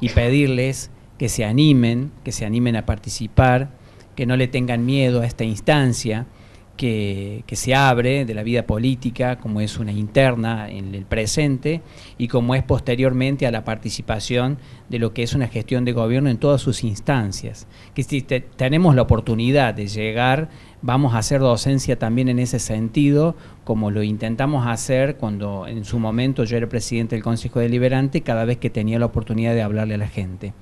y pedirles que se animen, que se animen a participar, que no le tengan miedo a esta instancia que, se abre de la vida política, como es una interna en el presente y como es posteriormente a la participación de lo que es una gestión de gobierno en todas sus instancias. Que si tenemos la oportunidad de llegar, vamos a hacer docencia también en ese sentido, como lo intentamos hacer cuando en su momento yo era presidente del Consejo Deliberante, cada vez que tenía la oportunidad de hablarle a la gente.